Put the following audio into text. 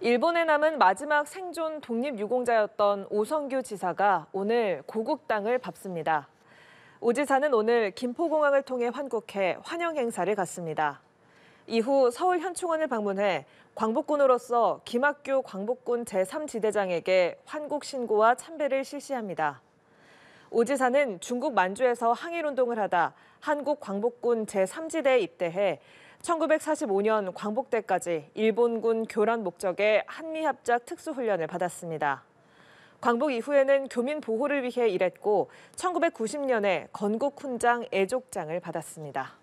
일본에 남은 마지막 생존 독립유공자였던 오성규 지사가 오늘 고국 땅을 밟습니다. 오 지사는 오늘 김포공항을 통해 환국해 환영 행사를 갔습니다. 이후 서울 현충원을 방문해 광복군으로서 김학규 광복군 제3지대장에게 환국 신고와 참배를 실시합니다. 오 지사는 중국 만주에서 항일운동을 하다 한국 광복군 제3지대에 입대해 1945년 광복때까지 일본군 교란 목적의 한미합작 특수훈련을 받았습니다. 광복 이후에는 교민 보호를 위해 일했고 1990년에 건국훈장 애족장을 받았습니다.